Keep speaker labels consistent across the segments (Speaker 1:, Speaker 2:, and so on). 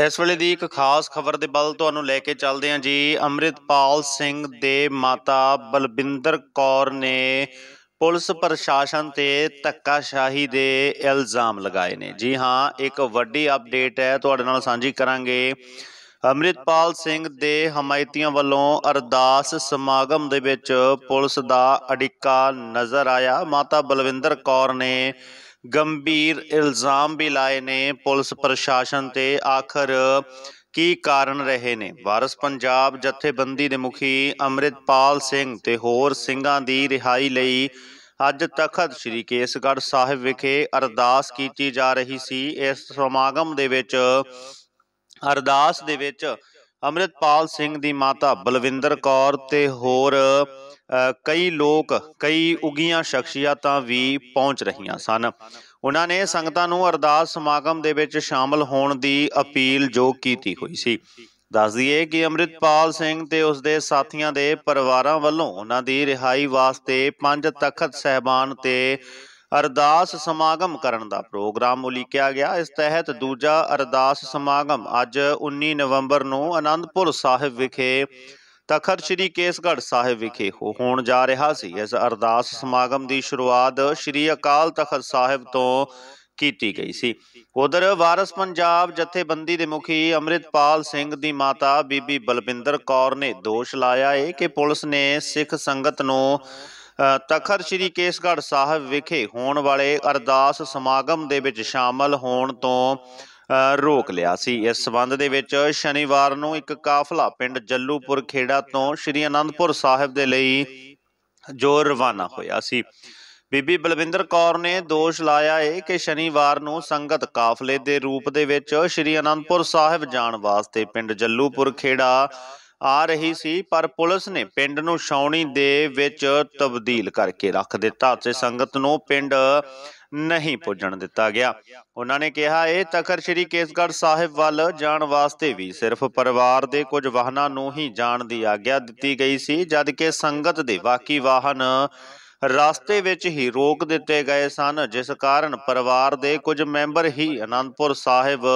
Speaker 1: ਇਸ ਵੇਲੇ ਦੀ ਇੱਕ ਖਾਸ ਖਬਰ ਦੇ ਬਲ ਤੁਹਾਨੂੰ ਲੈ ਕੇ ਚੱਲਦੇ ਹਾਂ ਜੀ ਅਮਰਿਤਪਾਲ ਸਿੰਘ ਦੇ ਮਾਤਾ ਬਲਬਿੰਦਰ ਕੌਰ ਨੇ ਪੁਲਿਸ ਪ੍ਰਸ਼ਾਸਨ ਤੇ ਧੱਕਾਸ਼ਾਹੀ ਦੇ ਇਲਜ਼ਾਮ ਲਗਾਏ ਨੇ ਜੀ ਹਾਂ ਇੱਕ ਵੱਡੀ ਅਪਡੇਟ ਹੈ ਤੁਹਾਡੇ ਨਾਲ ਸਾਂਝੀ ਕਰਾਂਗੇ ਅਮਰਿਤਪਾਲ ਸਿੰਘ ਦੇ ਹਮਾਇਤੀਆਂ ਵੱਲੋਂ ਅਰਦਾਸ ਸਮਾਗਮ ਦੇ ਵਿੱਚ ਪੁਲਿਸ ਦਾ ਅੜਿੱਕਾ ਨਜ਼ਰ ਆਇਆ ਮਾਤਾ ਬਲਵਿੰਦਰ ਕੌਰ ਨੇ ਗੰਭੀਰ ਇਲਜ਼ਾਮ ਵੀ ਲਾਏ ਨੇ ਪੁਲਿਸ ਪ੍ਰਸ਼ਾਸਨ ਤੇ ਆਖਰ ਕੀ ਕਾਰਨ ਰਹੇ ਨੇ ਵਾਰਸ ਪੰਜਾਬ ਜਥੇਬੰਦੀ ਦੇ ਮੁਖੀ ਅਮਰਿਤਪਾਲ ਸਿੰਘ ਤੇ ਹੋਰ ਸਿੰਘਾਂ ਦੀ ਰਿਹਾਈ ਲਈ ਅੱਜ ਤਖਤ ਸ੍ਰੀ ਕੇਸਗੜ੍ਹ ਸਾਹਿਬ ਵਿਖੇ ਅਰਦਾਸ ਕੀਤੀ ਜਾ ਰਹੀ ਸੀ ਇਸ ਸਮਾਗਮ ਦੇ ਵਿੱਚ ਅਰਦਾਸ ਦੇ ਵਿੱਚ ਅਮਰਿਤਪਾਲ ਸਿੰਘ ਦੀ ਮਾਤਾ ਬਲਵਿੰਦਰ ਕੌਰ ਤੇ ਹੋਰ ਕਈ ਲੋਕ ਕਈ ਉਗੀਆਂ ਸ਼ਖਸੀਅਤਾਂ ਵੀ ਪਹੁੰਚ ਰਹੀਆਂ ਸਨ ਉਹਨਾਂ ਨੇ ਸੰਗਤਾਂ ਨੂੰ ਅਰਦਾਸ ਸਮਾਗਮ ਦੇ ਵਿੱਚ ਸ਼ਾਮਲ ਹੋਣ ਦੀ ਅਪੀਲ ਜੋ ਕੀਤੀ ਹੋਈ ਸੀ ਦੱਸ ਦਈਏ ਕਿ ਅਮਰਿਤਪਾਲ ਸਿੰਘ ਤੇ ਉਸ ਦੇ ਸਾਥੀਆਂ ਦੇ ਪਰਿਵਾਰਾਂ ਵੱਲੋਂ ਉਹਨਾਂ ਦੀ ਰਿਹਾਈ ਵਾਸਤੇ ਪੰਜ ਤਖਤ ਸਹਿਬਾਨ ਤੇ ਅਰਦਾਸ ਸਮਾਗਮ ਕਰਨ ਦਾ ਪ੍ਰੋਗਰਾਮ ਉਲੀਕਿਆ ਗਿਆ ਇਸ ਤਹਿਤ ਦੂਜਾ ਅਰਦਾਸ ਸਮਾਗਮ ਅੱਜ 19 ਨਵੰਬਰ ਨੂੰ ਆਨੰਦਪੁਰ ਸਾਹਿਬ ਵਿਖੇ ਤਖਤ ਸ੍ਰੀ ਕੇਸਗੜ੍ਹ ਸਾਹਿਬ ਵਿਖੇ ਹੋਣ ਜਾ ਰਿਹਾ ਸੀ ਇਸ ਅਰਦਾਸ ਸਮਾਗਮ ਦੀ ਸ਼ੁਰੂਆਤ ਸ੍ਰੀ ਅਕਾਲ ਤਖਤ ਸਾਹਿਬ ਤੋਂ ਕੀਤੀ ਗਈ ਸੀ ਉਧਰ ਵਾਰਸ ਪੰਜਾਬ ਜਥੇਬੰਦੀ ਦੇ ਮੁਖੀ ਅਮਰਿਤਪਾਲ ਸਿੰਘ ਦੀ ਮਾਤਾ ਬੀਬੀ ਬਲਵਿੰਦਰ ਕੌਰ ਨੇ ਦੋਸ਼ ਲਾਇਆ ਹੈ ਕਿ ਪੁਲਿਸ ਨੇ ਸਿੱਖ ਸੰਗਤ ਨੂੰ ਤਖਤ ਸ੍ਰੀ ਕੇਸਗੜ੍ਹ ਸਾਹਿਬ ਵਿਖੇ ਹੋਣ ਵਾਲੇ ਅਰਦਾਸ ਸਮਾਗਮ ਦੇ ਵਿੱਚ ਸ਼ਾਮਲ ਹੋਣ ਤੋਂ ਰੋਕ ਲਿਆ ਸੀ ਇਸ ਸਬੰਧ ਦੇ ਵਿੱਚ ਸ਼ਨੀਵਾਰ ਨੂੰ ਇੱਕ ਕਾਫਲਾ ਪਿੰਡ ਜੱਲੂਪੁਰ ਖੇੜਾ ਤੋਂ ਸ਼੍ਰੀ ਅਨੰਦਪੁਰ ਸਾਹਿਬ ਦੇ ਲਈ ਜੋ ਰਵਾਨਾ ਹੋਇਆ ਸੀ ਬੀਬੀ ਬਲਵਿੰਦਰ ਕੌਰ ਨੇ ਦੋਸ਼ ਲਾਇਆ ਹੈ ਕਿ ਸ਼ਨੀਵਾਰ ਨੂੰ ਸੰਗਤ ਕਾਫਲੇ ਦੇ ਰੂਪ ਦੇ ਵਿੱਚ ਸ਼੍ਰੀ ਅਨੰਦਪੁਰ ਸਾਹਿਬ ਜਾਣ ਵਾਸਤੇ ਪਿੰਡ ਜੱਲੂਪੁਰ ਖੇੜਾ ਆ ਰਹੀ ਸੀ ਪਰ ਪੁਲਿਸ ਨੇ ਪਿੰਡ ਨੂੰ ਛਾਉਣੀ ਦੇ ਵਿੱਚ ਤਬਦੀਲ ਕਰਕੇ ਰੱਖ ਦਿੱਤਾ ਤੇ ਸੰਗਤ ਨੂੰ ਪਿੰਡ ਨਹੀਂ ਪੁੱਜਣ ਦਿੱਤਾ ਗਿਆ ਉਹਨਾਂ ਨੇ ਕਿਹਾ ਇਹ ਤਖਰ ਸ੍ਰੀ ਕੇਸਗੜ੍ਹ ਸਾਹਿਬ ਵੱਲ ਜਾਣ ਵਾਸਤੇ ਵੀ ਸਿਰਫ ਪਰਿਵਾਰ ਦੇ ਕੁਝ ਵਾਹਨਾਂ ਨੂੰ ਹੀ ਜਾਣ ਦੀ ਆਗਿਆ ਦਿੱਤੀ ਗਈ ਸੀ ਜਦਕਿ ਸੰਗਤ ਦੇ ਬਾਕੀ ਵਾਹਨ ਰਸਤੇ ਵਿੱਚ ਹੀ ਰੋਕ ਦਿੱਤੇ ਗਏ ਸਨ ਜਿਸ ਕਾਰਨ ਪਰਿਵਾਰ ਦੇ ਕੁਝ ਮੈਂਬਰ ਹੀ ਅਨੰਦਪੁਰ ਸਾਹਿਬ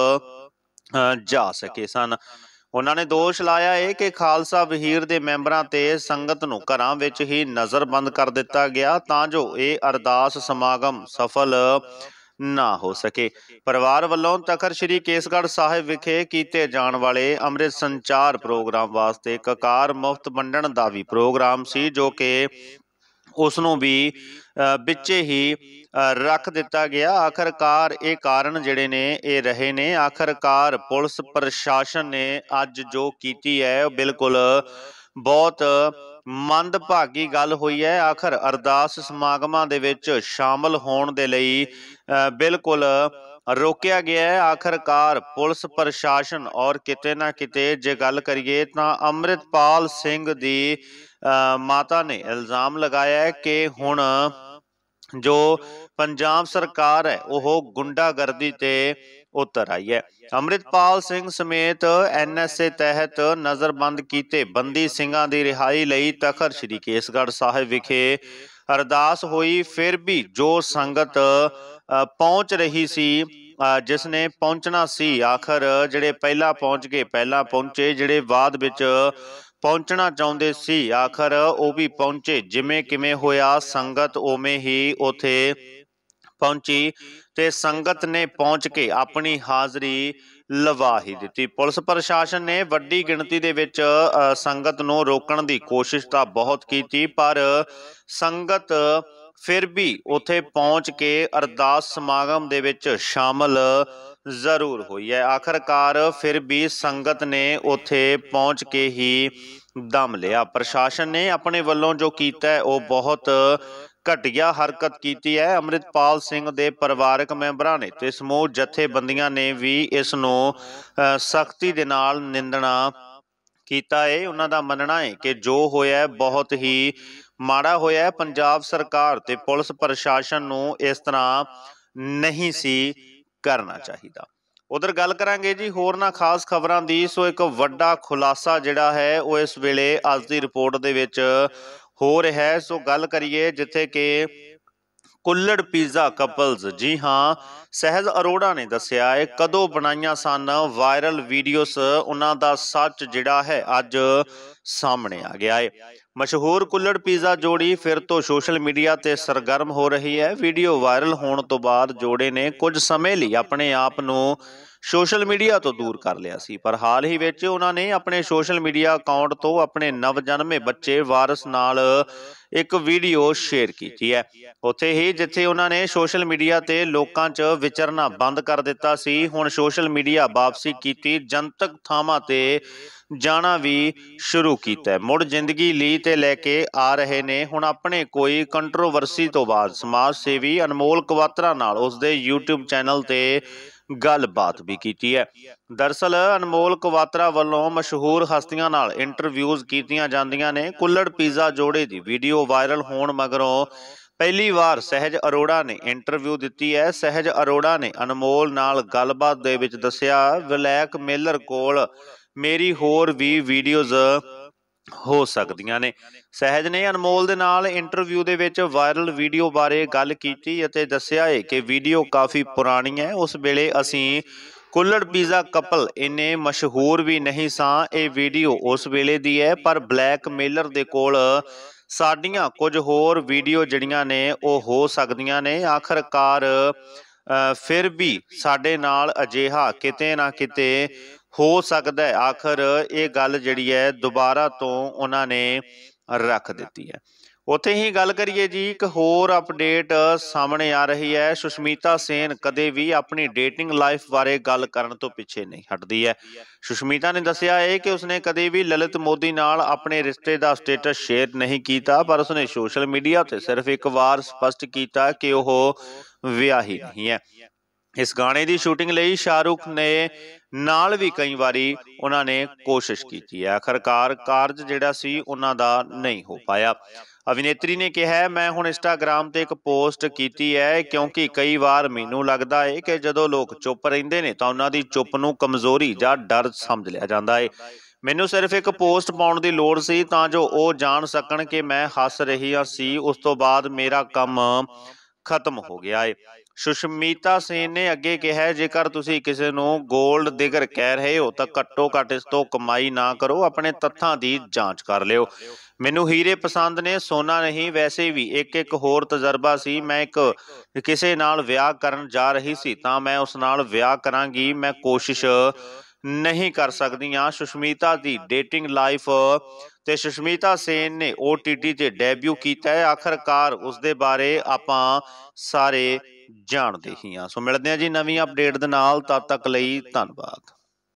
Speaker 1: ਜਾ ਸਕੇ ਸਨ ਉਹਨਾਂ ਨੇ ਦੋਸ਼ ਲਾਇਆ ਇਹ ਕਿ ਖਾਲਸਾ ਵਹੀਰ ਦੇ ਮੈਂਬਰਾਂ ਤੇ ਸੰਗਤ ਨੂੰ ਘਰਾਂ ਵਿੱਚ ਹੀ ਨਜ਼ਰਬੰਦ ਕਰ ਦਿੱਤਾ ਗਿਆ ਤਾਂ ਜੋ ਇਹ ਅਰਦਾਸ ਸਮਾਗਮ ਸਫਲ ਨਾ ਹੋ ਸਕੇ ਪਰਿਵਾਰ ਵੱਲੋਂ ਤਖਤ ਸ੍ਰੀ ਕੇਸਗੜ੍ਹ ਸਾਹਿਬ ਵਿਖੇ ਕੀਤੇ ਜਾਣ ਵਾਲੇ ਅੰਮ੍ਰਿਤ ਸੰਚਾਰ ਪ੍ਰੋਗਰਾਮ ਵਾਸਤੇ ਕਕਾਰ ਮੁਫਤ ਵੰਡਣ ਦਾ ਵੀ ਪ੍ਰੋਗਰਾਮ ਸੀ ਜੋ ਕਿ ਉਸ ਨੂੰ ਵੀ ਵਿੱਚ ਹੀ ਰੱਖ ਦਿੱਤਾ ਗਿਆ ਆਖਰਕਾਰ ਇਹ ਕਾਰਨ ਜਿਹੜੇ ਨੇ ਇਹ ਰਹੇ ਨੇ ਆਖਰਕਾਰ ਪੁਲਿਸ ਪ੍ਰਸ਼ਾਸਨ ਨੇ ਅੱਜ ਜੋ ਕੀਤੀ ਹੈ ਉਹ ਬਿਲਕੁਲ ਬਹੁਤ ਮੰਦਭਾਗੀ ਗੱਲ ਹੋਈ ਹੈ ਆਖਰ ਅਰਦਾਸ ਸਮਾਗਮਾਂ ਦੇ ਵਿੱਚ ਸ਼ਾਮਲ ਹੋਣ ਦੇ ਲਈ ਬਿਲਕੁਲ ਰੋਕਿਆ ਗਿਆ ਹੈ ਆਖਰਕਾਰ ਪੁਲਿਸ ਪ੍ਰਸ਼ਾਸਨ ਔਰ ਕਿਤੇ ਨਾ ਕਿਤੇ ਜੇ ਗੱਲ ਕਰੀਏ ਤਾਂ ਅਮਰਿਤਪਾਲ ਸਿੰਘ ਦੀ ਮਾਤਾ ਨੇ ਇਲਜ਼ਾਮ ਲਗਾਇਆ ਹੈ ਕਿ ਹੁਣ ਜੋ ਪੰਜਾਬ ਸਰਕਾਰ ਹੈ ਉਹ ਗੁੰਡਾਗਰਦੀ ਤੇ ਉਤਰ ਆਈ ਹੈ ਅਮਰਿਤਪਾਲ ਸਿੰਘ ਸਮੇਤ ਐਨਐਸਏ ਤਹਿਤ ਨਜ਼ਰਬੰਦ ਕੀਤੇ ਬੰਦੀ ਸਿੰਘਾਂ ਦੀ ਰਿਹਾਈ ਲਈ ਤਖਰ ਸ੍ਰੀ ਕੇਸਗੜ੍ਹ ਸਾਹਿਬ ਵਿਖੇ ਅਰਦਾਸ ਹੋਈ ਫਿਰ ਵੀ ਜੋ ਸੰਗਤ ਪਹੁੰਚ ਰਹੀ ਸੀ ਜਿਸ ਨੇ ਪਹੁੰਚਣਾ ਸੀ ਆਖਰ ਜਿਹੜੇ ਪਹਿਲਾਂ ਪਹੁੰਚ ਗਏ ਪਹਿਲਾਂ ਪਹੁੰਚੇ ਜਿਹੜੇ ਬਾਅਦ ਵਿੱਚ ਪਹੁੰਚਣਾ ਚਾਹੁੰਦੇ ਸੀ ਆਖਰ ਉਹ ਵੀ ਪਹੁੰਚੇ ਜਿਵੇਂ ਕਿਵੇਂ ਹੋਇਆ ਸੰਗਤ ਉਵੇਂ ਹੀ ਉਥੇ ਪਹੁੰਚੀ ਤੇ ਸੰਗਤ ਨੇ ਪਹੁੰਚ ਕੇ ਆਪਣੀ ਹਾਜ਼ਰੀ ਲਵਾ ਹੀ ਦਿੱਤੀ ਪੁਲਿਸ ਪ੍ਰਸ਼ਾਸਨ ਨੇ ਵੱਡੀ ਗਿਣਤੀ ਦੇ ਵਿੱਚ ਸੰਗਤ ਨੂੰ ਰੋਕਣ ਦੀ ਕੋਸ਼ਿਸ਼ ਤਾਂ ਬਹੁਤ ਕੀਤੀ ਪਰ ਸੰਗਤ ਫਿਰ ਵੀ ਉਥੇ ਪਹੁੰਚ ਕੇ ਅਰਦਾਸ ਸਮਾਗਮ ਦੇ ਵਿੱਚ ਸ਼ਾਮਲ ਜ਼ਰੂਰ ਹੋਈ ਹੈ ਆਖਰਕਾਰ ਫਿਰ ਵੀ ਸੰਗਤ ਨੇ ਉਥੇ ਪਹੁੰਚ ਕੇ ਹੀ ਦਮ ਲਿਆ ਪ੍ਰਸ਼ਾਸਨ ਨੇ ਆਪਣੇ ਵੱਲੋਂ ਜੋ ਕੀਤਾ ਉਹ ਬਹੁਤ ਘਟਿਆ ਹਰਕਤ ਕੀਤੀ ਹੈ ਅਮਰਿਤਪਾਲ ਸਿੰਘ ਦੇ ਪਰਿਵਾਰਕ ਮੈਂਬਰਾਂ ਨੇ ਤੇ ਸਮੂਹ ਜਥੇਬੰਦੀਆਂ ਨੇ ਵੀ ਇਸ ਨੂੰ ਸਖਤੀ ਦੇ ਨਾਲ ਨਿੰਦਣਾ ਕੀਤਾ ਹੈ ਉਹਨਾਂ ਦਾ ਮੰਨਣਾ ਹੈ ਕਿ ਜੋ ਹੋਇਆ ਬਹੁਤ ਹੀ ਮਾੜਾ ਹੋਇਆ ਪੰਜਾਬ ਸਰਕਾਰ ਤੇ ਪੁਲਿਸ ਪ੍ਰਸ਼ਾਸਨ ਨੂੰ ਇਸ ਤਰ੍ਹਾਂ ਨਹੀਂ ਸੀ ਕਰਨਾ ਚਾਹੀਦਾ ਉਧਰ ਗੱਲ ਕਰਾਂਗੇ ਜੀ ਹੋਰ ਨਾ ਖਾਸ ਖਬਰਾਂ ਦੀ ਸੋ ਇੱਕ ਵੱਡਾ ਖੁਲਾਸਾ ਜਿਹੜਾ ਹੈ ਉਹ ਇਸ ਵੇਲੇ ਅੱਜ ਦੀ ਰਿਪੋਰਟ ਦੇ ਵਿੱਚ ਹੋ ਰਿਹਾ ਹੈ ਸੋ ਗੱਲ ਕਰੀਏ ਜਿੱਥੇ ਕਿ ਕੁੱਲੜ ਪੀਜ਼ਾ ਕਪਲਸ ਜੀ ਹਾਂ ਸਹਿਜ ਅਰੋੜਾ ਨੇ ਦੱਸਿਆ ਹੈ ਕਦੋਂ ਬਣਾਈਆਂ ਸਨ ਵਾਇਰਲ ਵੀਡੀਓਸ ਉਹਨਾਂ ਦਾ ਸੱਚ ਜਿਹੜਾ ਹੈ ਅੱਜ ਸਾਹਮਣੇ ਆ ਗਿਆ ਹੈ ਮਸ਼ਹੂਰ ਕੁੱਲੜ ਪੀਜ਼ਾ ਜੋੜੀ ਫਿਰ ਤੋਂ ਸੋਸ਼ਲ ਮੀਡੀਆ ਤੇ ਸਰਗਰਮ ਹੋ ਰਹੀ ਹੈ ਵੀਡੀਓ ਵਾਇਰਲ ਹੋਣ ਤੋਂ ਬਾਅਦ ਜੋੜੇ ਨੇ ਕੁਝ ਸਮੇਂ ਲਈ ਆਪਣੇ ਆਪ ਨੂੰ ਸੋਸ਼ਲ ਮੀਡੀਆ ਤੋਂ ਦੂਰ ਕਰ ਲਿਆ ਸੀ ਪਰ ਹਾਲ ਹੀ ਵਿੱਚ ਉਹਨਾਂ ਨੇ ਆਪਣੇ ਸੋਸ਼ਲ ਮੀਡੀਆ ਅਕਾਊਂਟ ਤੋਂ ਆਪਣੇ ਨਵਜਨਮੇ ਬੱਚੇ ਵਾਰਿਸ ਨਾਲ ਇੱਕ ਵੀਡੀਓ ਸ਼ੇਅਰ ਕੀਤੀ ਹੈ ਉੱਥੇ ਹੀ ਜਿੱਥੇ ਉਹਨਾਂ ਨੇ ਸੋਸ਼ਲ ਮੀਡੀਆ ਤੇ ਲੋਕਾਂ 'ਚ ਵਿਚਰਨਾ ਬੰਦ ਕਰ ਦਿੱਤਾ ਸੀ ਹੁਣ ਸੋਸ਼ਲ ਮੀਡੀਆ ਵਾਪਸੀ ਕੀਤੀ ਜਨਤਕ ਥਾਵਾਂ ਤੇ ਜਾਣਾ ਵੀ ਸ਼ੁਰੂ ਕੀਤਾ ਮੁੜ ਜ਼ਿੰਦਗੀ ਲਈ ਤੇ ਲੈ ਕੇ ਆ ਰਹੇ ਨੇ ਹੁਣ ਆਪਣੇ ਕੋਈ ਕੰਟਰੋਵਰਸੀ ਤੋਂ ਬਾਅਦ ਸਮਾਜ ਸੇਵੀ ਅਨਮੋਲ ਕਵਾਤਰਾ ਨਾਲ ਉਸਦੇ YouTube ਚੈਨਲ ਤੇ ਗੱਲਬਾਤ ਵੀ ਕੀਤੀ ਹੈ ਦਰਸਲ ਅਨਮੋਲ ਕਵਾਤਰਾ ਵੱਲੋਂ ਮਸ਼ਹੂਰ ਹਸਤੀਆਂ ਨਾਲ ਇੰਟਰਵਿਊਜ਼ ਕੀਤੀਆਂ ਜਾਂਦੀਆਂ ਨੇ ਕੁੱਲੜ ਪੀਜ਼ਾ ਜੋੜੇ ਦੀ ਵੀਡੀਓ ਵਾਇਰਲ ਹੋਣ ਮਗਰੋਂ ਪਹਿਲੀ ਵਾਰ ਸਹਿਜ ਅਰੋੜਾ ਨੇ ਇੰਟਰਵਿਊ ਦਿੱਤੀ ਹੈ ਸਹਿਜ ਅਰੋੜਾ ਨੇ ਅਨਮੋਲ ਨਾਲ ਗੱਲਬਾਤ ਦੇ ਵਿੱਚ ਦੱਸਿਆ ਵਿਲੈਕ ਮੇਲਰ ਕੋਲ ਮੇਰੀ ਹੋਰ ਵੀ ਵੀਡੀਓਜ਼ ਹੋ ਸਕਦੀਆਂ ਨੇ ਸਹਿਜ ਨੇ ਅਨਮੋਲ ਦੇ ਨਾਲ ਇੰਟਰਵਿਊ ਦੇ ਵਿੱਚ ਵਾਇਰਲ ਵੀਡੀਓ ਬਾਰੇ ਗੱਲ ਕੀਤੀ ਅਤੇ ਦੱਸਿਆ ਹੈ ਕਿ ਵੀਡੀਓ ਕਾਫੀ ਪੁਰਾਣੀ ਹੈ ਉਸ ਵੇਲੇ ਅਸੀਂ ਕੁੱਲੜ ਪੀਜ਼ਾ ਕਪਲ ਇਹਨੇ ਮਸ਼ਹੂਰ ਵੀ ਨਹੀਂ ਸਾਂ ਇਹ ਵੀਡੀਓ ਉਸ ਵੇਲੇ ਦੀ ਹੈ ਪਰ ਬਲੈਕਮੇਲਰ ਦੇ ਕੋਲ ਸਾਡੀਆਂ ਕੁਝ ਹੋਰ ਵੀਡੀਓ ਜਿਹੜੀਆਂ ਨੇ ਉਹ ਹੋ ਸਕਦੀਆਂ ਨੇ ਆਖਰਕਾਰ ਫਿਰ ਵੀ ਸਾਡੇ ਨਾਲ ਅਜੇਹਾ ਕਿਤੇ ਨਾ ਕਿਤੇ ਹੋ ਸਕਦਾ ਹੈ ਆਖਰ ਇਹ ਗੱਲ ਜਿਹੜੀ ਹੈ ਦੁਬਾਰਾ ਤੋਂ ਉਹਨਾਂ ਨੇ ਰੱਖ ਦਿੱਤੀ ਹੈ ਉਥੇ ਹੀ ਗੱਲ ਕਰੀਏ ਜੀ ਇੱਕ ਹੋਰ ਅਪਡੇਟ ਸਾਹਮਣੇ ਆ ਰਹੀ ਹੈ ਸੁਸ਼ਮੀਤਾ ਸੇਨ ਕਦੇ ਵੀ ਆਪਣੀ ਡੇਟਿੰਗ ਲਾਈਫ ਬਾਰੇ ਗੱਲ ਕਰਨ ਤੋਂ ਪਿੱਛੇ ਨਹੀਂ ਹਟਦੀ ਹੈ ਸੁਸ਼ਮੀਤਾ ਨੇ ਦੱਸਿਆ ਹੈ ਕਿ ਉਸਨੇ ਕਦੇ ਵੀ ਲਲਿਤ ਮੋਦੀ ਨਾਲ ਆਪਣੇ ਰਿਸ਼ਤੇ ਦਾ ਸਟੇਟਸ ਸ਼ੇਅਰ ਨਹੀਂ ਕੀਤਾ ਪਰ ਉਸਨੇ ਸੋਸ਼ਲ ਮੀਡੀਆ ਤੇ ਸਿਰਫ ਇੱਕ ਵਾਰ ਸਪਸ਼ਟ ਕੀਤਾ ਕਿ ਉਹ ਵਿਆਹੀ ਨਹੀਂ ਹੈ ਇਸ ਗਾਣੇ ਦੀ ਸ਼ੂਟਿੰਗ ਲਈ ਸ਼ਾਹਰੁਖ ਨੇ ਨਾਲ ਵੀ ਕਈ ਵਾਰੀ ਉਹਨਾਂ ਨੇ ਕੋਸ਼ਿਸ਼ ਕੀਤੀ ਹੈ ਆਖਰਕਾਰ ਕਾਰਜ ਜਿਹੜਾ ਸੀ ਉਹਨਾਂ ਦਾ ਨਹੀਂ ਹੋ ਪਾਇਆ ਅਭਿਨੇਤਰੀ ਨੇ ਕਿਹਾ ਮੈਂ ਹੁਣ ਇੰਸਟਾਗ੍ਰam ਤੇ ਇੱਕ ਪੋਸਟ ਕੀਤੀ ਹੈ ਕਿਉਂਕਿ ਕਈ ਵਾਰ ਮੈਨੂੰ ਲੱਗਦਾ ਹੈ ਕਿ ਜਦੋਂ ਲੋਕ ਚੁੱਪ ਰਹਿੰਦੇ ਨੇ ਤਾਂ ਉਹਨਾਂ ਦੀ ਚੁੱਪ ਨੂੰ ਕਮਜ਼ੋਰੀ ਜਾਂ ਡਰ ਸਮਝ ਲਿਆ ਜਾਂਦਾ ਹੈ ਮੈਨੂੰ ਸਿਰਫ ਇੱਕ ਪੋਸਟ ਪਾਉਣ ਦੀ ਲੋੜ ਸੀ ਤਾਂ ਜੋ ਉਹ ਜਾਣ ਸਕਣ ਕਿ ਮੈਂ ਹੱਸ ਰਹੀ ਹਾਂ ਸੀ ਉਸ ਤੋਂ ਬਾਅਦ ਮੇਰਾ ਕੰਮ ਖਤਮ ਹੋ ਗਿਆ ਹੈ ਸੁਸ਼ਮੀਤਾ ਸੇਨ ਨੇ ਅੱਗੇ ਕਿਹਾ ਜੇਕਰ ਤੁਸੀਂ ਕਿਸੇ ਨੂੰ 골ਡ ਡਿਗਰ ਕਹਿ ਰਹੇ ਹੋ ਤਾਂ ਘੱਟੋ ਘੱਟ ਇਸ ਤੋਂ ਕਮਾਈ ਨਾ ਕਰੋ ਆਪਣੇ ਤੱਥਾਂ ਦੀ ਜਾਂਚ ਕਰ ਲਿਓ ਮੈਨੂੰ ਹੀਰੇ ਪਸੰਦ ਨੇ ਸੋਨਾ ਨਹੀਂ ਵੈਸੇ ਵੀ ਇੱਕ ਇੱਕ ਹੋਰ ਤਜਰਬਾ ਸੀ ਮੈਂ ਇੱਕ ਕਿਸੇ ਨਾਲ ਵਿਆਹ ਕਰਨ ਜਾ ਰਹੀ ਸੀ ਤਾਂ ਮੈਂ ਉਸ ਨਾਲ ਵਿਆਹ ਕਰਾਂਗੀ ਮੈਂ ਕੋਸ਼ਿਸ਼ ਨਹੀਂ ਕਰ ਸਕਦੀਆਂ ਸੁਸ਼ਮੀਤਾ ਦੀ ਡੇਟਿੰਗ ਲਾਈਫ ਤੇ ਸੁਸ਼ਮੀਤਾ ਸੇਨ ਨੇ OTT ਤੇ ਡੈਬਿਊ ਕੀਤਾ ਹੈ ਆਖਰਕਾਰ ਉਸ ਦੇ ਬਾਰੇ ਆਪਾਂ ਸਾਰੇ ਜਾਣਦੇ ਹੀ ਹਾਂ ਸੋ ਮਿਲਦੇ ਹਾਂ ਜੀ ਨਵੀਂ ਅਪਡੇਟ ਦੇ ਨਾਲ ਤਦ ਤੱਕ ਲਈ ਧੰਨਵਾਦ